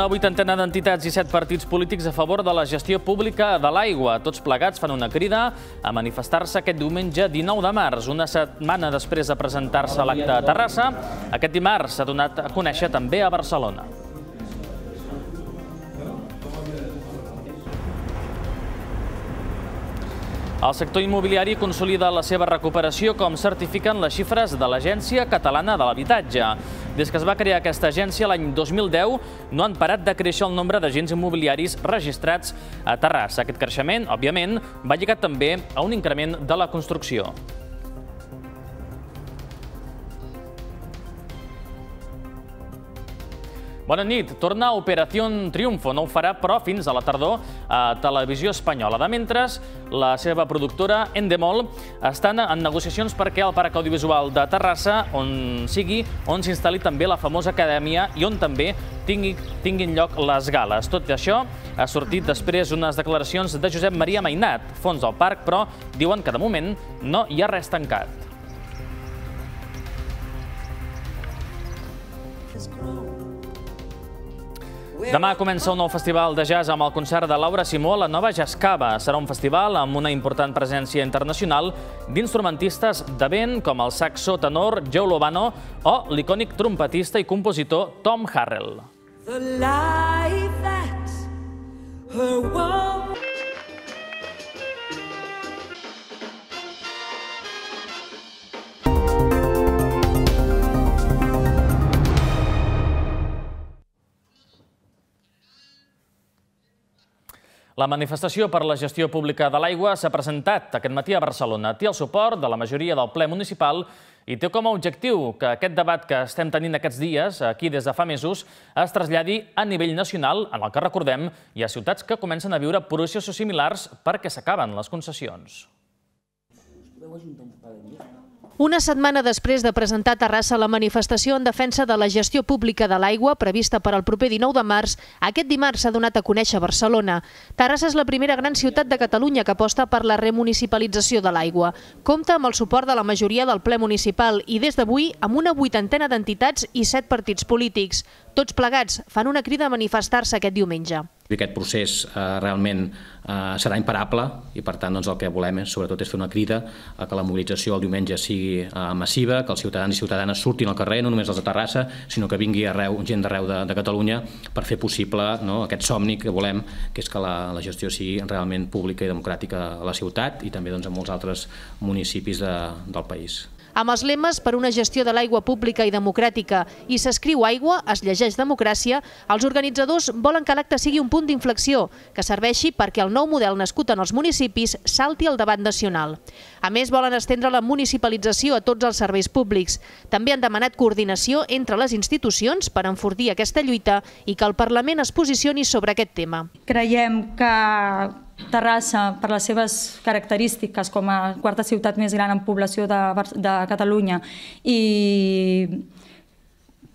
Una vuitantena d'entitats i set partits polítics a favor de la gestió pública de l'aigua. Tots plegats fan una crida a manifestar-se aquest diumenge 19 de març, una setmana després de presentar-se a l'acte a Terrassa. Aquest dimarts s'ha donat a conèixer també a Barcelona. El sector immobiliari consolida la seva recuperació com certifiquen les xifres de l'Agència Catalana de l'Habitatge. Des que es va crear aquesta agència l'any 2010, no han parat de créixer el nombre d'agents immobiliaris registrats a Terrassa. Aquest creixement, òbviament, va lligat també a un increment de la construcció. Bona nit. Torna a Operació Triunfo. No ho farà, però, fins a la tardor a Televisió Espanyola. De mentres, la seva productora, Endemol, estan en negociacions perquè el Parc Audiovisual de Terrassa, on sigui, on s'instal·li també la famosa acadèmia i on també tingui, tinguin lloc les gales. Tot i això, ha sortit després unes declaracions de Josep Maria Mainat, fons del parc, però diuen que de moment no hi ha res tancat. It's cool. Demà comença un nou festival de jazz amb el concert de Laura Simó a la nova Jazz Cava. Serà un festival amb una important presència internacional d'instrumentistes de vent com el saxo tenor Joe Lovano o l'icònic trompetista i compositor Tom Harrell. The life that her world... La manifestació per la gestió pública de l'aigua s'ha presentat aquest matí a Barcelona. Té el suport de la majoria del ple municipal i té com a objectiu que aquest debat que estem tenint aquests dies, aquí des de fa mesos, es traslladi a nivell nacional, en el que recordem hi ha ciutats que comencen a viure processos similars perquè s'acaben les concessions. Podeu ajuntar un una setmana després de presentar a Terrassa la manifestació en defensa de la gestió pública de l'aigua prevista per al proper 19 de març, aquest dimarts s'ha donat a conèixer Barcelona. Terrassa és la primera gran ciutat de Catalunya que aposta per la remunicipalització de l'aigua. Compta amb el suport de la majoria del ple municipal i des d'avui amb una vuitantena d'entitats i set partits polítics tots plegats fan una crida a manifestar-se aquest diumenge. Aquest procés eh, realment eh, serà imparable i per tant doncs, el que volem és, sobretot és fer una crida a que la mobilització el diumenge sigui eh, massiva, que els ciutadans i ciutadanes surtin al carrer, no només els de Terrassa, sinó que vingui arreu, gent d'arreu de, de Catalunya per fer possible no, aquest somni que volem, que és que la, la gestió sigui realment pública i democràtica a la ciutat i també doncs, a molts altres municipis de, del país amb els lemes per una gestió de l'aigua pública i democràtica i s'escriu aigua, es llegeix democràcia, els organitzadors volen que l'acte sigui un punt d'inflexió que serveixi perquè el nou model nascut en els municipis salti al debat nacional. A més, volen estendre la municipalització a tots els serveis públics. També han demanat coordinació entre les institucions per enfortir aquesta lluita i que el Parlament es posicioni sobre aquest tema. Creiem que Terrassa, per les seves característiques com a quarta ciutat més gran en població de, de Catalunya i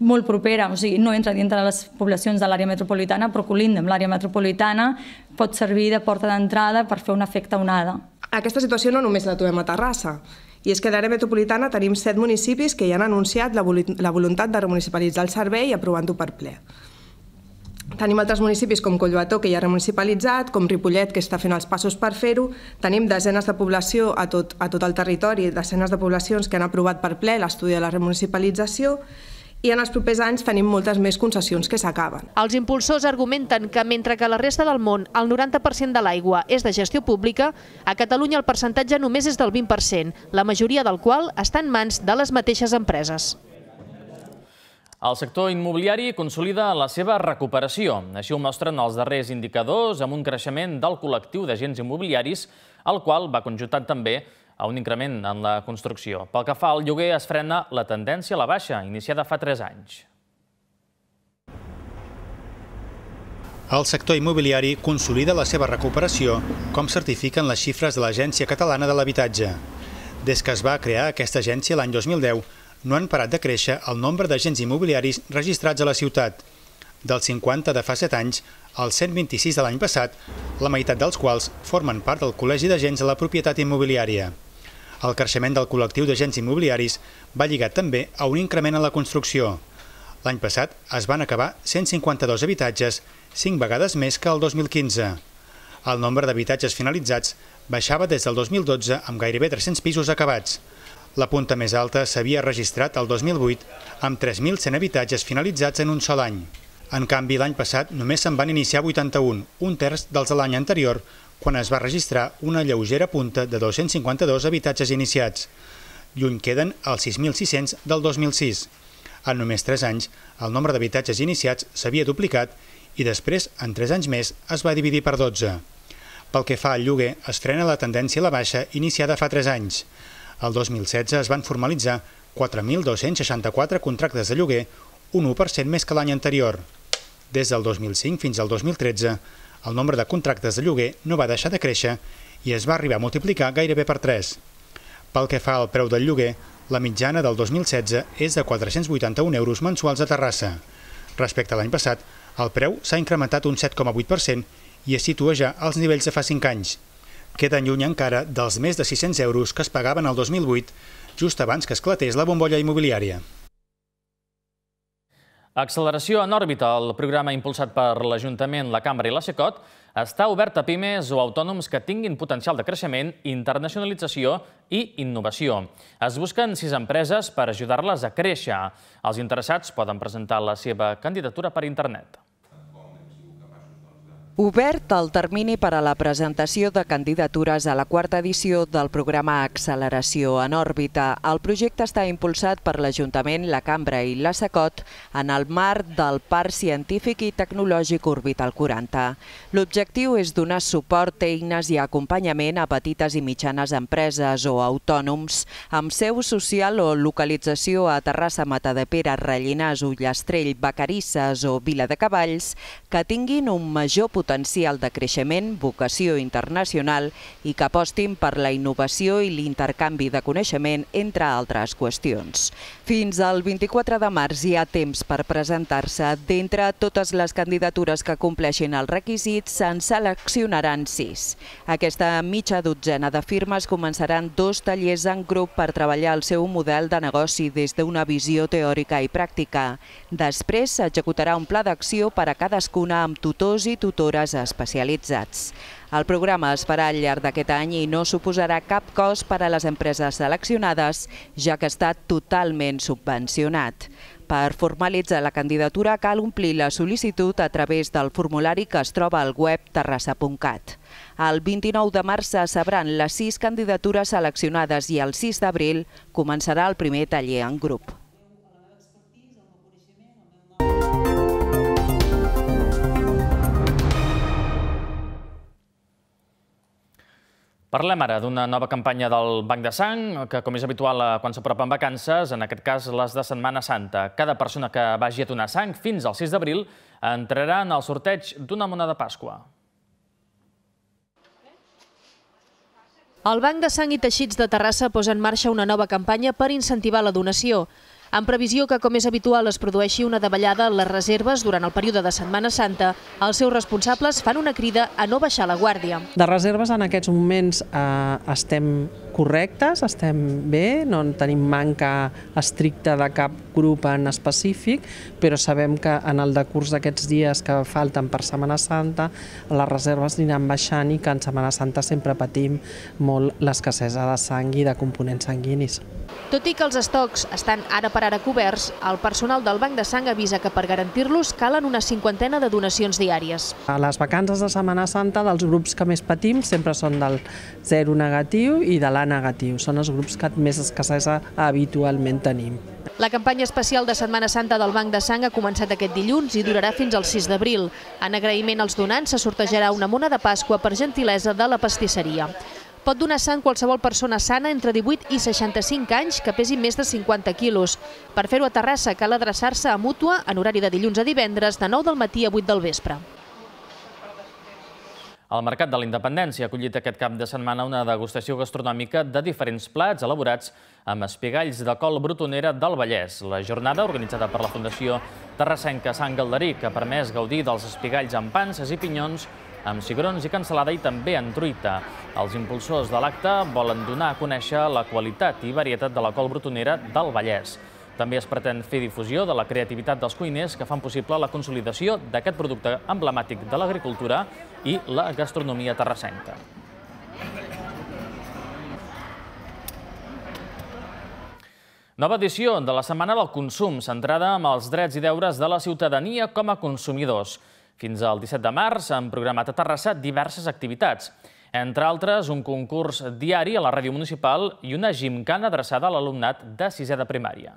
molt propera, o sigui, no entra dintre de les poblacions de l'àrea metropolitana, però colinda amb l'àrea metropolitana, pot servir de porta d'entrada per fer un efecte onada. Aquesta situació no només la trobem a Terrassa, i és que a l'àrea metropolitana tenim set municipis que ja han anunciat la, la voluntat de remunicipalitzar el servei aprovant-ho per ple. Tenim altres municipis com Collbató, que ja ha remunicipalitzat, com Ripollet, que està fent els passos per fer-ho. Tenim desenes de població a tot, a tot el territori, desenes de poblacions que han aprovat per ple l'estudi de la remunicipalització i en els propers anys tenim moltes més concessions que s'acaben. Els impulsors argumenten que mentre que la resta del món el 90% de l'aigua és de gestió pública, a Catalunya el percentatge només és del 20%, la majoria del qual està en mans de les mateixes empreses. El sector immobiliari consolida la seva recuperació. Així ho mostren els darrers indicadors amb un creixement del col·lectiu d'agents immobiliaris, el qual va conjuntat també a un increment en la construcció. Pel que fa al lloguer, es frena la tendència a la baixa, iniciada fa 3 anys. El sector immobiliari consolida la seva recuperació, com certifiquen les xifres de l'Agència Catalana de l'Habitatge. Des que es va crear aquesta agència l'any 2010, no han parat de créixer el nombre d'agents immobiliaris registrats a la ciutat, dels 50 de fa 7 anys els 126 de l'any passat, la meitat dels quals formen part del Col·legi d'Agents de la Propietat Immobiliària. El creixement del col·lectiu d'agents immobiliaris va lligat també a un increment en la construcció. L'any passat es van acabar 152 habitatges, 5 vegades més que el 2015. El nombre d'habitatges finalitzats baixava des del 2012 amb gairebé 300 pisos acabats, la punta més alta s'havia registrat el 2008 amb 3.100 habitatges finalitzats en un sol any. En canvi, l'any passat només se'n van iniciar 81, un terç dels de l'any anterior, quan es va registrar una lleugera punta de 252 habitatges iniciats. Lluny queden els 6.600 del 2006. En només 3 anys, el nombre d'habitatges iniciats s'havia duplicat i després, en 3 anys més, es va dividir per 12. Pel que fa al lloguer, es frena la tendència a la baixa iniciada fa 3 anys. El 2016 es van formalitzar 4.264 contractes de lloguer, un 1% més que l'any anterior. Des del 2005 fins al 2013, el nombre de contractes de lloguer no va deixar de créixer i es va arribar a multiplicar gairebé per 3. Pel que fa al preu del lloguer, la mitjana del 2016 és de 481 euros mensuals a Terrassa. Respecte a l'any passat, el preu s'ha incrementat un 7,8% i es situa ja als nivells de fa 5 anys queden lluny encara dels més de 600 euros que es pagaven el 2008, just abans que esclatés la bombolla immobiliària. Acceleració en òrbita, el programa impulsat per l'Ajuntament, la Cambra i la SECOT, està obert a pimes o autònoms que tinguin potencial de creixement, internacionalització i innovació. Es busquen sis empreses per ajudar-les a créixer. Els interessats poden presentar la seva candidatura per internet. Obert el termini per a la presentació de candidatures a la quarta edició del programa Acceleració en òrbita. El projecte està impulsat per l'Ajuntament, la Cambra i la SACOT en el marc del Parc Científic i Tecnològic Orbital 40. L'objectiu és donar suport, eines i acompanyament a petites i mitjanes empreses o autònoms amb seu social o localització a Terrassa, Matadepera, Rellinàs, Ullastrell, Vacarisses o Vila de Cavalls que tinguin un major potencial potencial de creixement, vocació internacional i que apostin per la innovació i l'intercanvi de coneixement, entre altres qüestions. Fins al 24 de març hi ha temps per presentar-se. D'entre totes les candidatures que compleixin els requisits, se'n seleccionaran sis. Aquesta mitja dotzena de firmes començaran dos tallers en grup per treballar el seu model de negoci des d'una visió teòrica i pràctica. Després s'executarà un pla d'acció per a cadascuna amb tutors i tutores lliures especialitzats. El programa es farà al llarg d'aquest any i no suposarà cap cost per a les empreses seleccionades, ja que està totalment subvencionat. Per formalitzar la candidatura cal omplir la sol·licitud a través del formulari que es troba al web terrassa.cat. El 29 de març se sabran les sis candidatures seleccionades i el 6 d'abril començarà el primer taller en grup. Parlem ara d'una nova campanya del Banc de Sang, que com és habitual eh, quan s'apropen vacances, en aquest cas les de Setmana Santa. Cada persona que vagi a donar sang fins al 6 d'abril entrarà en el sorteig d'una mona de Pasqua. El Banc de Sang i Teixits de Terrassa posa en marxa una nova campanya per incentivar la donació en previsió que, com és habitual, es produeixi una davallada en les reserves durant el període de Setmana Santa, els seus responsables fan una crida a no baixar la guàrdia. De reserves en aquests moments eh, estem correctes, estem bé, no en tenim manca estricta de cap grup en específic, però sabem que en el decurs d'aquests dies que falten per Setmana Santa, les reserves aniran baixant i que en Setmana Santa sempre patim molt l'escassesa de sang i de components sanguinis. Tot i que els estocs estan ara per ara coberts, el personal del Banc de Sang avisa que per garantir-los calen una cinquantena de donacions diàries. A les vacances de Setmana Santa, dels grups que més patim sempre són del 0 negatiu i de l'A negatiu. Són els grups que més escassesa habitualment tenim. La campanya especial de Setmana Santa del Banc de Sang ha començat aquest dilluns i durarà fins al 6 d'abril. En agraïment als donants se sortejarà una mona de Pasqua per gentilesa de la pastisseria pot donar sang qualsevol persona sana entre 18 i 65 anys que pesi més de 50 quilos. Per fer-ho a Terrassa cal adreçar-se a Mútua en horari de dilluns a divendres de 9 del matí a 8 del vespre. El Mercat de la Independència ha acollit aquest cap de setmana una degustació gastronòmica de diferents plats elaborats amb espigalls de col brotonera del Vallès. La jornada, organitzada per la Fundació Terrassenca Sant Galderí, que ha permès gaudir dels espigalls amb panses i pinyons, amb cigrons i cansalada i també en truita. Els impulsors de l'acte volen donar a conèixer la qualitat i varietat de la col brotonera del Vallès. També es pretén fer difusió de la creativitat dels cuiners que fan possible la consolidació d'aquest producte emblemàtic de l'agricultura i la gastronomia terrassenca. Nova edició de la Setmana del Consum, centrada en els drets i deures de la ciutadania com a consumidors. Fins al 17 de març han programat a Terrassa diverses activitats, entre altres un concurs diari a la ràdio municipal i una gimcana adreçada a l'alumnat de sisè de primària.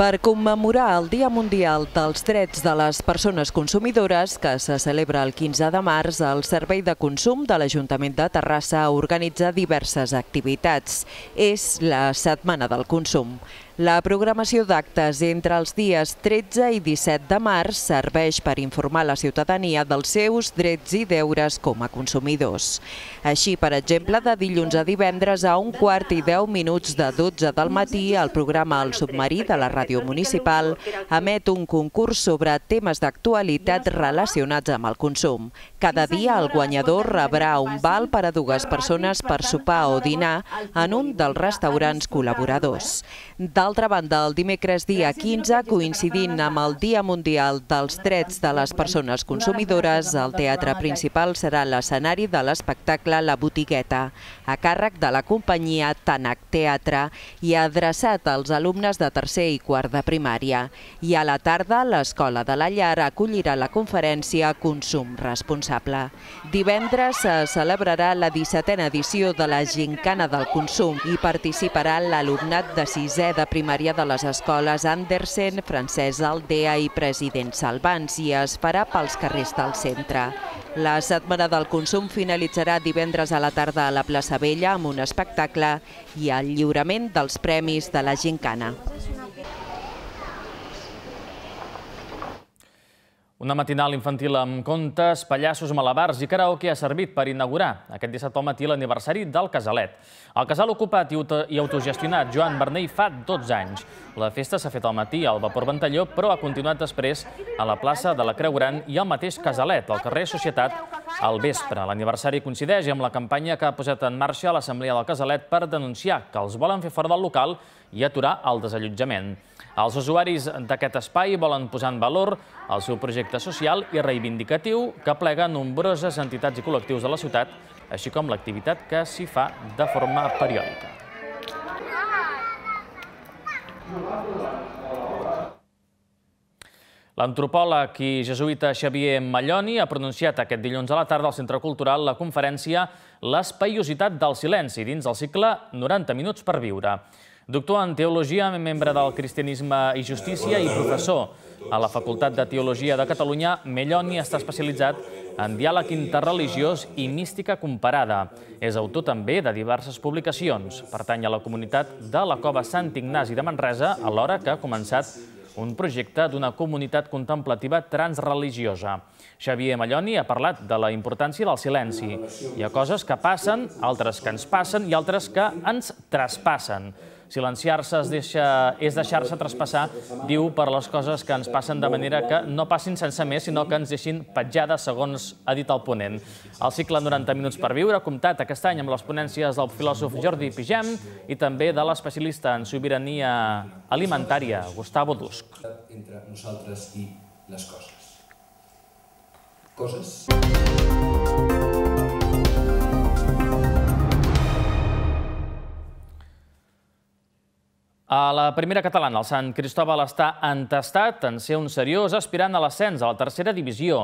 Per commemorar el Dia Mundial dels Drets de les Persones Consumidores, que se celebra el 15 de març, el Servei de Consum de l'Ajuntament de Terrassa organitza diverses activitats. És la Setmana del Consum. La programació d'actes entre els dies 13 i 17 de març serveix per informar la ciutadania dels seus drets i deures com a consumidors. Així, per exemple, de dilluns a divendres a un quart i 10 minuts de 12 del matí, el programa El Submarí de la Ràdio Municipal emet un concurs sobre temes d'actualitat relacionats amb el consum. Cada dia el guanyador rebrà un val per a dues persones per sopar o dinar en un dels restaurants col·laboradors. D'altra banda, el dimecres dia 15, coincidint amb el Dia Mundial dels Drets de les Persones Consumidores, el teatre principal serà l'escenari de l'espectacle La Botigueta, a càrrec de la companyia Tanac Teatre i adreçat als alumnes de tercer i quart de primària. I a la tarda, l'Escola de la Llar acollirà la conferència Consum Responsable responsable. Divendres se celebrarà la 17a edició de la Gincana del Consum i participarà l'alumnat de 6è de primària de les escoles Andersen, Francesa Aldea i President Salvans i es farà pels carrers del centre. La Setmana del Consum finalitzarà divendres a la tarda a la plaça Vella amb un espectacle i el lliurament dels premis de la Gincana. Una matinal infantil amb contes, pallassos, malabars i karaoke ha servit per inaugurar aquest dissabte al matí l'aniversari del Casalet. El casal ocupat i autogestionat Joan Bernell fa 12 anys. La festa s'ha fet al matí al Vapor Ventalló, però ha continuat després a la plaça de la Creu Gran i al mateix Casalet, al carrer Societat, al vespre. L'aniversari coincideix amb la campanya que ha posat en marxa l'Assemblea del Casalet per denunciar que els volen fer fora del local i aturar el desallotjament. Els usuaris d'aquest espai volen posar en valor el seu projecte social i reivindicatiu que plega nombroses entitats i col·lectius de la ciutat, així com l'activitat que s'hi fa de forma periòdica. L'antropòleg i jesuïta Xavier Malloni ha pronunciat aquest dilluns a la tarda al Centre Cultural la conferència L'espaiositat del silenci dins el cicle 90 minuts per viure. Doctor en Teologia, membre del Cristianisme i Justícia i professor a la Facultat de Teologia de Catalunya, Melloni està especialitzat en diàleg interreligiós i mística comparada. És autor també de diverses publicacions. Pertany a la comunitat de la Cova Sant Ignasi de Manresa, alhora que ha començat un projecte d'una comunitat contemplativa transreligiosa. Xavier Malloni ha parlat de la importància del silenci. Hi ha coses que passen, altres que ens passen i altres que ens traspassen. Silenciar-se deixa, és deixar-se traspassar, diu, per les coses que ens passen de manera que no passin sense més, sinó que ens deixin petjades, segons ha dit el ponent. El cicle 90 minuts per viure ha comptat aquest any amb les ponències del filòsof Jordi Pigem i també de l'especialista en sobirania alimentària, Gustavo Dusk. Entre nosaltres i les coses. Coses. A la primera catalana, el Sant Cristòbal està entestat en ser un seriós aspirant a l'ascens a la tercera divisió.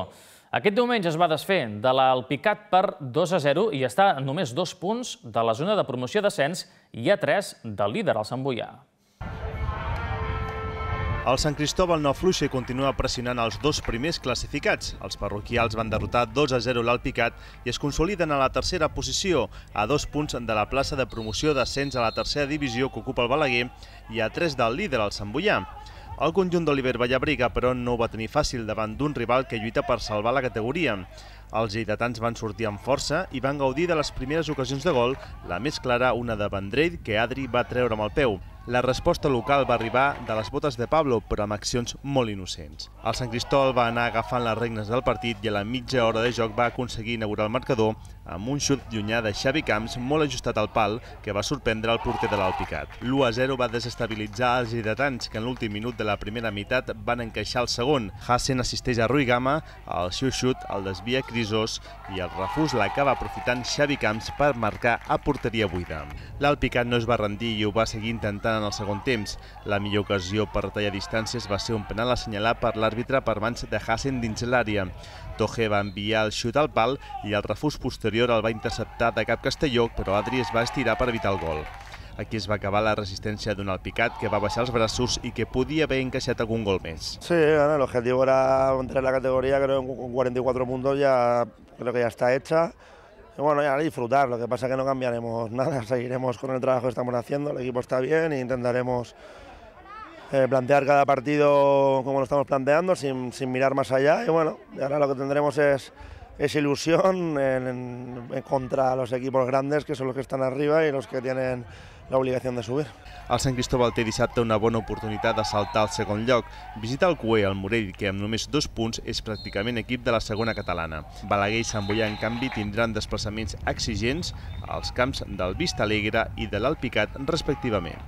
Aquest diumenge es va desfer de l'Alpicat per 2 a 0 i està a només dos punts de la zona de promoció d'ascens i a 3 del líder, el Sant Boià. El Sant Cristóbal no afluixa i continua pressionant els dos primers classificats. Els parroquials van derrotar 2 a 0 l'Alpicat i es consoliden a la tercera posició, a dos punts de la plaça de promoció d'ascens a la tercera divisió que ocupa el Balaguer i a tres del líder, el Sant Boià. El conjunt d'Oliver Vallabriga, però, no ho va tenir fàcil davant d'un rival que lluita per salvar la categoria. Els lleidatans van sortir amb força i van gaudir de les primeres ocasions de gol, la més clara una de Vendrell que Adri va treure amb el peu. La resposta local va arribar de les botes de Pablo, però amb accions molt innocents. El Sant Cristol va anar agafant les regnes del partit i a la mitja hora de joc va aconseguir inaugurar el marcador amb un xut llunyà de Xavi Camps molt ajustat al pal que va sorprendre el porter de l'Alpicat. L'1-0 va desestabilitzar els hidratants que en l'últim minut de la primera meitat van encaixar el segon. Hassen assisteix a Rui Gama, el seu xut el desvia Cristol grisós i el refús l'acaba aprofitant Xavi Camps per marcar a porteria buida. L'Alpicat no es va rendir i ho va seguir intentant en el segon temps. La millor ocasió per tallar distàncies va ser un penal assenyalat per l'àrbitre per mans de Hassen dins l'àrea. Toje va enviar el xut al pal i el refús posterior el va interceptar de cap Castelló, però Adri es va estirar per evitar el gol. Aquí se va acabar la resistencia de un Alpicat, que va a baixar los brazos... ...y que podia haver encaixat algun gol més. Sí, el objetivo era entrar en la categoría, creo que con 44 puntos ya creo que ya está hecha. Y bueno, ya disfrutar, lo que pasa es que no cambiaremos nada, seguiremos con el trabajo que estamos haciendo, el equipo está bien e intentaremos eh, plantear cada partido como lo estamos planteando, sin, mirar más allá. Y bueno, ahora lo que tendremos es es ilusión en, en, contra los equipos grandes que son los que están arriba y los que tienen la de subir. El Sant Cristóbal té dissabte una bona oportunitat de saltar al segon lloc. Visita el Cué, el Morell, que amb només dos punts és pràcticament equip de la segona catalana. Balaguer i Sant Boià, en canvi, tindran desplaçaments exigents als camps del Vista Alegre i de l'Alpicat, respectivament.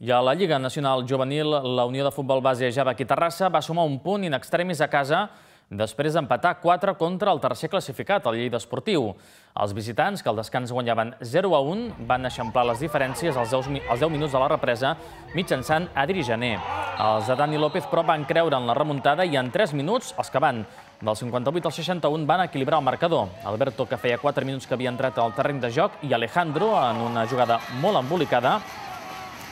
I a la Lliga Nacional Juvenil, la Unió de Futbol Base Java Terrassa va sumar un punt in extremis a casa després d'empatar 4 contra el tercer classificat, el Lleida Esportiu. Els visitants, que al descans guanyaven 0 a 1, van eixamplar les diferències als 10, als 10 minuts de la represa mitjançant Adri Jané. Els de Dani López, però, van creure en la remuntada i en 3 minuts els que van del 58 al 61 van equilibrar el marcador. Alberto, que feia 4 minuts que havia entrat al terreny de joc, i Alejandro, en una jugada molt embolicada,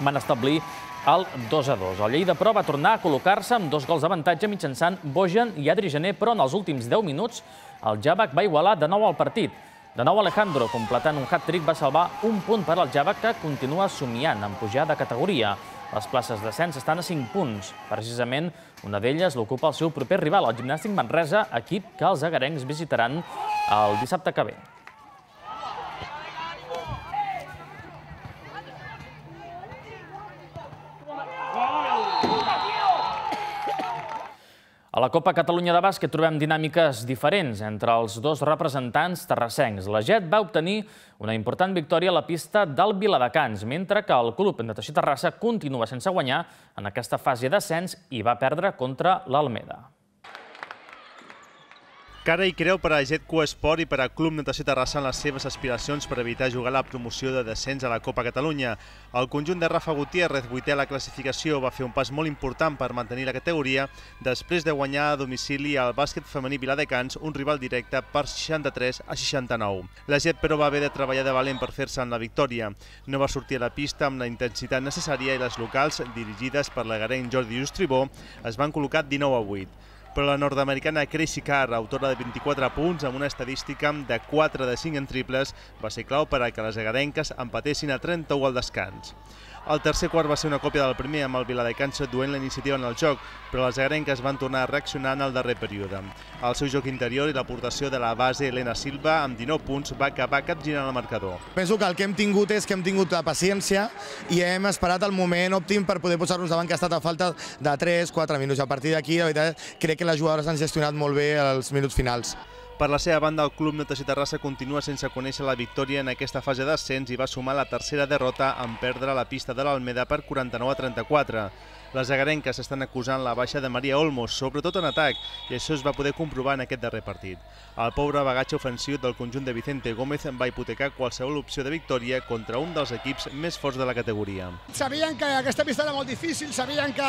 van establir al 2 a 2. El Lleida Pro va tornar a col·locar-se amb dos gols d'avantatge mitjançant Bojan i Adri Gené, però en els últims 10 minuts el Javac va igualar de nou al partit. De nou Alejandro, completant un hat-trick, va salvar un punt per al Javac que continua somiant en pujar de categoria. Les places d'ascens estan a 5 punts. Precisament, una d'elles l'ocupa el seu proper rival, el Gimnàstic Manresa, equip que els agarencs visitaran el dissabte que ve. A la Copa Catalunya de Bàsquet trobem dinàmiques diferents entre els dos representants terrassencs. La JET va obtenir una important victòria a la pista del Viladecans, mentre que el club de Teixí Terrassa continua sense guanyar en aquesta fase d'ascens i va perdre contra l'Almeda. Cara i creu per a Jetco Esport i per a Club Natació Terrassa en les seves aspiracions per evitar jugar la promoció de descens a la Copa Catalunya. El conjunt de Rafa Gutiérrez, vuitè a la classificació, va fer un pas molt important per mantenir la categoria després de guanyar a domicili al bàsquet femení Viladecans, un rival directe per 63 a 69. La Jet, però, va haver de treballar de valent per fer-se en la victòria. No va sortir a la pista amb la intensitat necessària i les locals, dirigides per la garen Jordi Justribó, es van col·locar 19 a 8 però la nord-americana Chrissy Carr, autora de 24 punts amb una estadística de 4 de 5 en triples, va ser clau per a que les agarenques empatessin a 31 al descans. El tercer quart va ser una còpia del primer, amb el Viladecans duent la iniciativa en el joc, però les agrenques van tornar a reaccionar en el darrer període. El seu joc interior i l'aportació de la base Elena Silva, amb 19 punts, va acabar capgirant el marcador. Penso que el que hem tingut és que hem tingut la paciència i hem esperat el moment òptim per poder posar-nos davant, que ha estat a falta de 3-4 minuts. A partir d'aquí, la veritat, crec que les jugadores han gestionat molt bé els minuts finals. Per la seva banda, el club Natació Terrassa continua sense conèixer la victòria en aquesta fase d'ascens i va sumar la tercera derrota en perdre la pista de l'Almeda per 49 a 34. Les agarenques estan acusant la baixa de Maria Olmos, sobretot en atac, i això es va poder comprovar en aquest darrer partit. El pobre bagatge ofensiu del conjunt de Vicente Gómez va hipotecar qualsevol opció de victòria contra un dels equips més forts de la categoria. Sabien que aquesta pista era molt difícil, sabien que,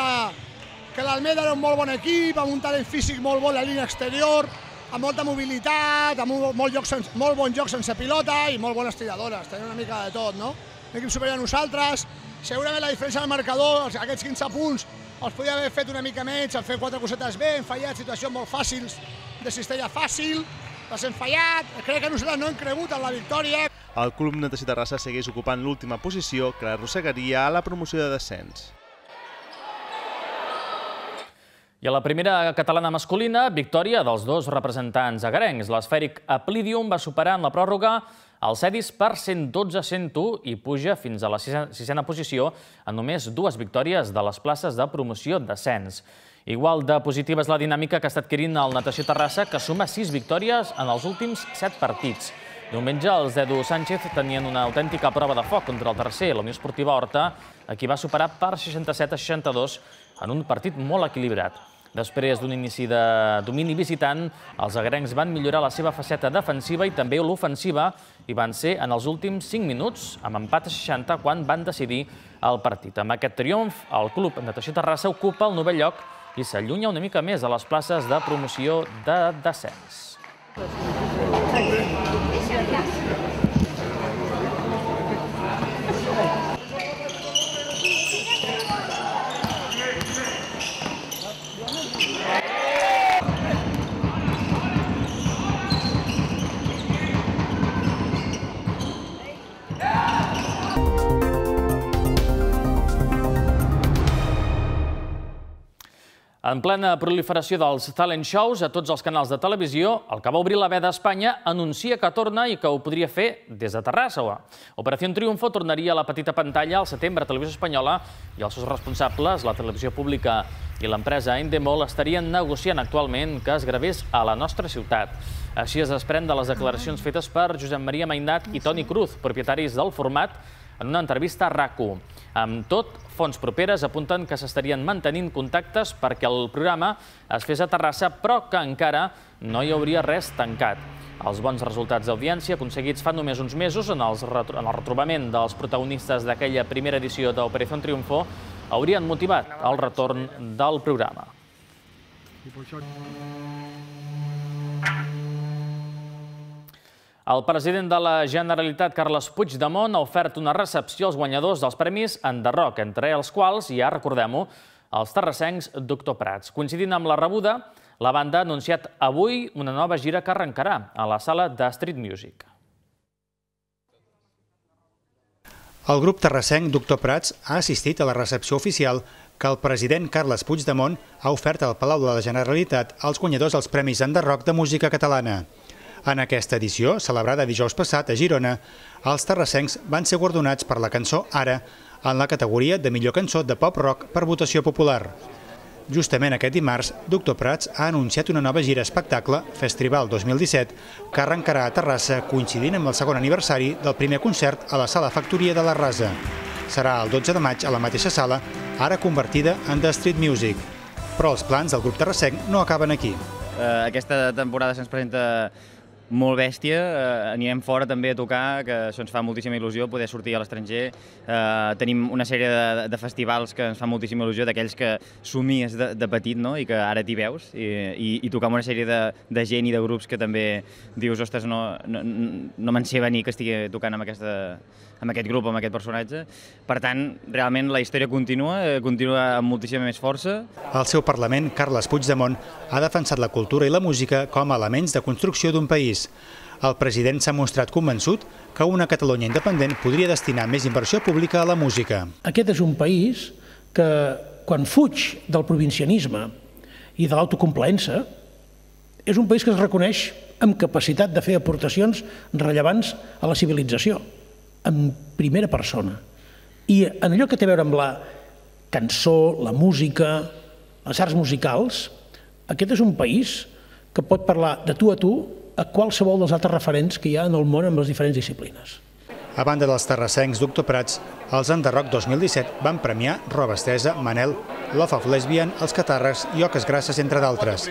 que l'Almeda era un molt bon equip, amb un talent físic molt bo a la línia exterior, amb molta mobilitat, amb un, molt, joc sense, molt bon joc sense pilota i molt bones tiradores, tenen una mica de tot, no? Un equip superior a nosaltres, segurament la diferència del marcador, aquests 15 punts, els podia haver fet una mica menys, el fer quatre cosetes bé, hem fallat situacions molt fàcils, de cistella fàcil, les hem fallat, crec que nosaltres no hem cregut en la victòria. El Club Natació Terrassa segueix ocupant l'última posició que l'arrossegaria a la promoció de descens. I a la primera catalana masculina, victòria dels dos representants agarencs. L'esfèric Aplidium va superar en la pròrroga el Cedis per 112-101 i puja fins a la sisena posició en només dues victòries de les places de promoció d'ascens. Igual de positiva és la dinàmica que està adquirint el Natació Terrassa, que suma sis victòries en els últims set partits. Diumenge, els d'Edu Sánchez tenien una autèntica prova de foc contra el tercer, la Unió Esportiva Horta, a qui va superar per 67 a 62 en un partit molt equilibrat. Després d'un inici de domini visitant, els agrencs van millorar la seva faceta defensiva i també l'ofensiva i van ser en els últims 5 minuts, amb empat a 60, quan van decidir el partit. Amb aquest triomf, el club Natació Terrassa ocupa el novell lloc i s'allunya una mica més a les places de promoció de descens. En plena proliferació dels talent shows a tots els canals de televisió, el que va obrir la veda Espanya anuncia que torna i que ho podria fer des de Terrassa. Operació Triunfo tornaria a la petita pantalla al setembre a Televisió Espanyola i els seus responsables, la televisió pública i l'empresa Endemol, estarien negociant actualment que es gravés a la nostra ciutat. Així es desprèn de les declaracions fetes per Josep Maria Mainat i Toni Cruz, propietaris del format, en una entrevista a RAC1. Amb tot, fonts properes apunten que s'estarien mantenint contactes perquè el programa es fes a Terrassa, però que encara no hi hauria res tancat. Els bons resultats d'audiència aconseguits fa només uns mesos en, els, en el retrobament dels protagonistes d'aquella primera edició d'Operació Triunfo haurien motivat el retorn del programa. Thank you. El president de la Generalitat, Carles Puigdemont, ha ofert una recepció als guanyadors dels Premis Enderroc, entre els quals hi ha, ja recordem-ho, els terrassencs Doctor Prats. Coincidint amb la rebuda, la banda ha anunciat avui una nova gira que arrencarà a la sala de Street Music. El grup terrassenc Doctor Prats ha assistit a la recepció oficial que el president Carles Puigdemont ha ofert al Palau de la Generalitat als guanyadors dels Premis Enderroc de Música Catalana. En aquesta edició, celebrada dijous passat a Girona, els terrassencs van ser guardonats per la cançó Ara en la categoria de millor cançó de pop-rock per votació popular. Justament aquest dimarts, Doctor Prats ha anunciat una nova gira espectacle, Festival 2017, que arrencarà a Terrassa coincidint amb el segon aniversari del primer concert a la Sala Factoria de la Rasa. Serà el 12 de maig a la mateixa sala, ara convertida en The Street Music. Però els plans del grup terrassenc no acaben aquí. Eh, aquesta temporada se'ns presenta molt bèstia. Eh, anirem fora també a tocar, que això ens fa moltíssima il·lusió poder sortir a l'estranger. Eh, tenim una sèrie de, de festivals que ens fa moltíssima il·lusió, d'aquells que somies de, de petit no? i que ara t'hi veus, i, i, i tocar amb una sèrie de, de gent i de grups que també dius, ostres, no, no, no me'n sé venir que estigui tocant amb, aquesta, amb aquest grup, amb aquest personatge. Per tant, realment la història continua, eh, continua amb moltíssima més força. Al seu Parlament, Carles Puigdemont ha defensat la cultura i la música com a elements de construcció d'un país país. El president s'ha mostrat convençut que una Catalunya independent podria destinar més inversió pública a la música. Aquest és un país que, quan fuig del provincianisme i de l'autocomplença, és un país que es reconeix amb capacitat de fer aportacions rellevants a la civilització, en primera persona. I en allò que té a veure amb la cançó, la música, les arts musicals, aquest és un país que pot parlar de tu a tu a qualsevol dels altres referents que hi ha en el món amb les diferents disciplines. A banda dels terrassencs Prats, els Enderroc 2017 van premiar Roba Estesa, Manel, Love of Lesbian, Els Catarres i Oques Grasses, entre d'altres.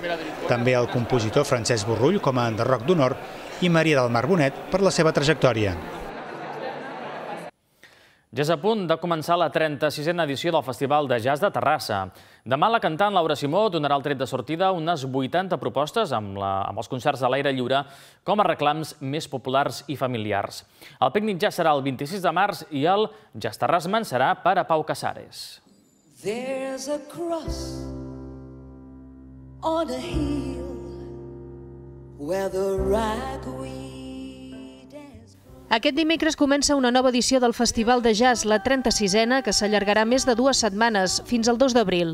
També el compositor Francesc Borrull com a Enderroc d'Honor i Maria del Mar Bonet per la seva trajectòria. Ja és a punt de començar la 36a edició del Festival de Jazz de Terrassa. Demà la cantant Laura Simó donarà el tret de sortida unes 80 propostes amb, la, amb els concerts a l'aire lliure com a reclams més populars i familiars. El pícnic ja serà el 26 de març i el Jazz Terrassman serà per a Pau Casares. There's a cross on a hill where the ragweed aquest dimecres comença una nova edició del Festival de Jazz, la 36 ena que s'allargarà més de dues setmanes, fins al 2 d'abril.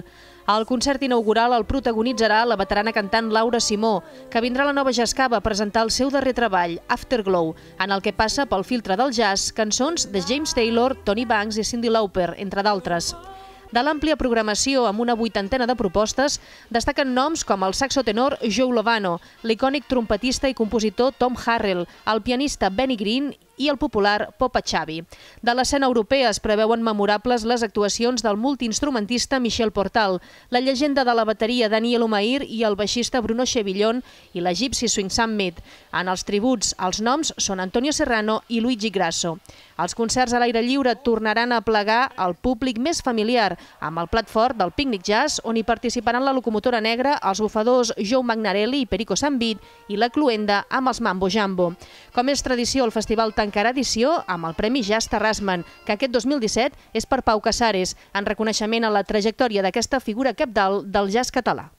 El concert inaugural el protagonitzarà la veterana cantant Laura Simó, que vindrà a la nova jazzcava a presentar el seu darrer treball, Afterglow, en el que passa pel filtre del jazz cançons de James Taylor, Tony Banks i Cindy Lauper, entre d'altres. De l'àmplia programació amb una vuitantena de propostes destaquen noms com el saxotenor Joe Lovano, l'icònic trompetista i compositor Tom Harrell, el pianista Benny Green i el popular Popa Xavi. De l'escena europea es preveuen memorables les actuacions del multiinstrumentista Michel Portal, la llegenda de la bateria Daniel Omair i el baixista Bruno Chevillon i l'egipci Swing Summit. En els tributs, els noms són Antonio Serrano i Luigi Grasso. Els concerts a l'aire lliure tornaran a plegar el públic més familiar, amb el plat fort del Picnic Jazz, on hi participaran la locomotora negra, els bufadors Joe Magnarelli i Perico Sambit i la cluenda amb els Mambo Jambo. Com és tradició, el festival tancarà edició amb el Premi Jazz Terrasman, que aquest 2017 és per Pau Casares, en reconeixement a la trajectòria d'aquesta figura capdalt del jazz català.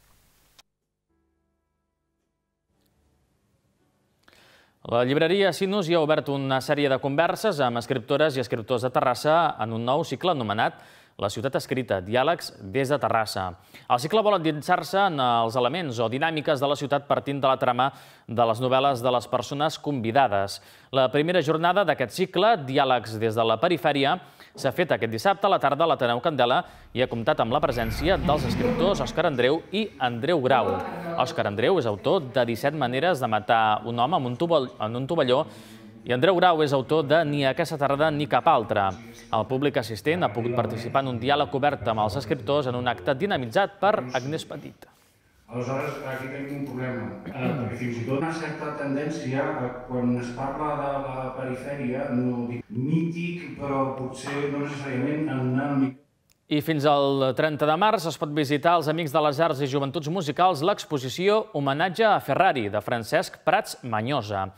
La llibreria Sinus ja ha obert una sèrie de converses amb escriptores i escriptors de Terrassa en un nou cicle anomenat la ciutat escrita, diàlegs des de Terrassa. El cicle vol endinsar-se en els elements o dinàmiques de la ciutat partint de la trama de les novel·les de les persones convidades. La primera jornada d'aquest cicle, diàlegs des de la perifèria, s'ha fet aquest dissabte a la tarda a l'Ateneu Candela i ha comptat amb la presència dels escriptors Òscar Andreu i Andreu Grau. Òscar Andreu és autor de 17 maneres de matar un home en un tovalló i Andreu Grau és autor de Ni a aquesta tarda ni cap altra. El públic assistent ha pogut participar en un diàleg obert amb els escriptors en un acte dinamitzat per Agnès Petit. Aleshores, aquí tenim un problema, eh, perquè fins i tot una certa tendència, quan es parla de la perifèria, no dic mític, però potser no necessàriament en una i fins al 30 de març es pot visitar als Amics de les Arts i Joventuts Musicals l'exposició Homenatge a Ferrari, de Francesc Prats Manyosa.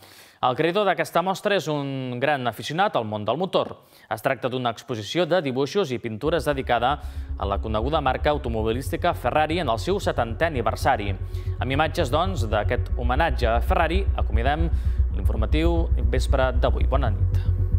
El creador d'aquesta mostra és un gran aficionat al món del motor. Es tracta d'una exposició de dibuixos i pintures dedicada a la coneguda marca automobilística Ferrari en el seu 70è aniversari. Amb imatges, doncs, d'aquest homenatge a Ferrari, acomiadem l'informatiu vespre d'avui. Bona nit.